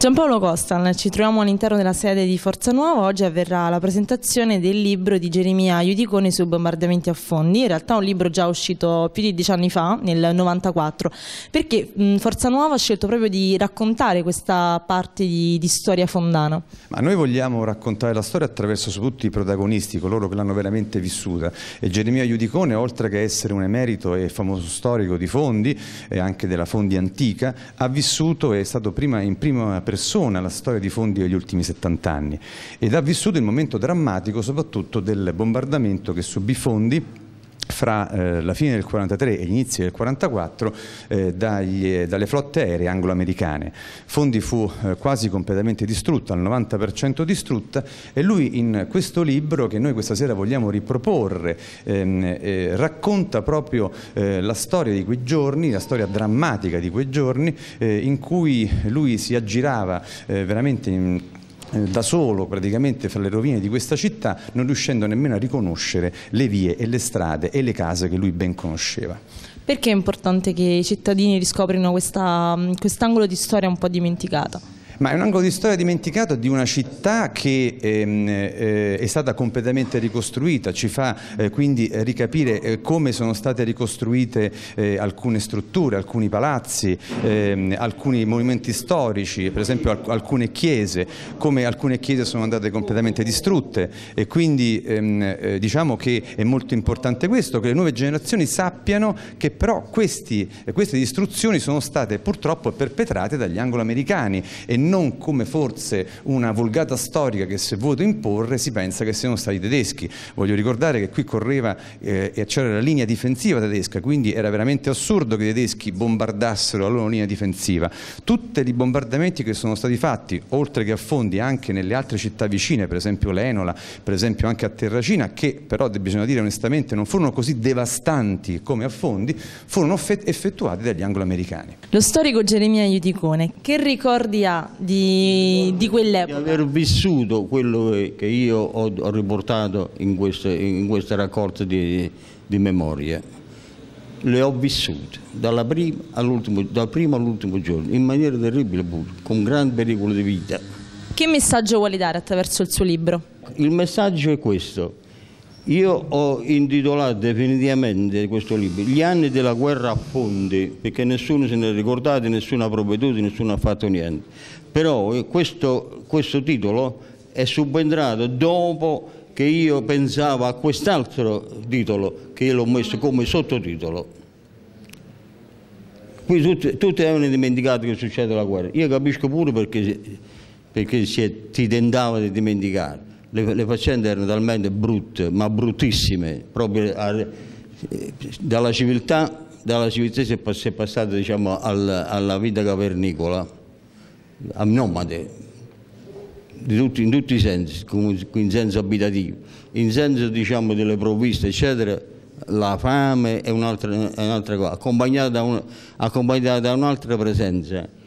Giampaolo Costan, ci troviamo all'interno della sede di Forza Nuova, oggi avverrà la presentazione del libro di Geremia Iudicone sui bombardamenti a fondi, in realtà un libro già uscito più di dieci anni fa, nel 94, perché Forza Nuova ha scelto proprio di raccontare questa parte di, di storia fondana? Ma noi vogliamo raccontare la storia attraverso soprattutto i protagonisti, coloro che l'hanno veramente vissuta e Geremia Iudicone, oltre che essere un emerito e famoso storico di fondi e anche della fondi antica, ha vissuto e è stato prima, in prima persona persona la storia di Fondi degli ultimi 70 anni ed ha vissuto il momento drammatico soprattutto del bombardamento che subì Fondi fra eh, la fine del 1943 e gli inizi del 1944 eh, dagli, eh, dalle flotte aeree anglo-americane. Fondi fu eh, quasi completamente distrutta, al 90% distrutta e lui in questo libro che noi questa sera vogliamo riproporre ehm, eh, racconta proprio eh, la storia di quei giorni, la storia drammatica di quei giorni in cui lui si aggirava veramente in eh, da solo praticamente fra le rovine di questa città, non riuscendo nemmeno a riconoscere le vie e le strade e le case che lui ben conosceva. Perché è importante che i cittadini riscoprino mm, quest'angolo quest di storia un po' dimenticata? ma è un angolo di storia dimenticato di una città che ehm, eh, è stata completamente ricostruita, ci fa eh, quindi eh, ricapire eh, come sono state ricostruite eh, alcune strutture, alcuni palazzi, ehm, alcuni monumenti storici, per esempio alc alcune chiese, come alcune chiese sono andate completamente distrutte e quindi ehm, eh, diciamo che è molto importante questo, che le nuove generazioni sappiano che però questi, queste distruzioni sono state purtroppo perpetrate dagli anglo-americani e non come forse una vulgata storica che se vuoto imporre si pensa che siano stati tedeschi. Voglio ricordare che qui correva eh, e c'era la linea difensiva tedesca, quindi era veramente assurdo che i tedeschi bombardassero la loro linea difensiva. Tutti i bombardamenti che sono stati fatti, oltre che a fondi anche nelle altre città vicine, per esempio l'Enola, per esempio anche a Terracina, che però bisogna dire onestamente non furono così devastanti come a fondi, furono effettuati dagli angloamericani. Lo storico Geremia Iuticone, che ricordi ha di, di quell'epoca. Di aver vissuto quello che io ho, ho riportato in queste, in queste raccolte di, di memorie le ho vissute dalla prima all'ultimo, dal primo all'ultimo giorno in maniera terribile pure, con gran pericolo di vita. Che messaggio vuole dare attraverso il suo libro? Il messaggio è questo, io ho intitolato definitivamente questo libro Gli anni della guerra a fondi, perché nessuno se ne è ricordato, nessuno ha provveduto, nessuno ha fatto niente. Però eh, questo, questo titolo è subentrato dopo che io pensavo a quest'altro titolo che io l'ho messo come sottotitolo. Qui tutti, tutti avevano dimenticato che succede la guerra. Io capisco pure perché, perché si è, ti tentava di dimenticare le, le faccende erano talmente brutte, ma bruttissime, proprio a, eh, dalla civiltà dalla civiltà si è passata diciamo, alla vita cavernicola, a nomade, tutti, in tutti i sensi, in senso abitativo, in senso diciamo, delle provviste, eccetera, la fame è un'altra, un cosa, accompagnata da un'altra un presenza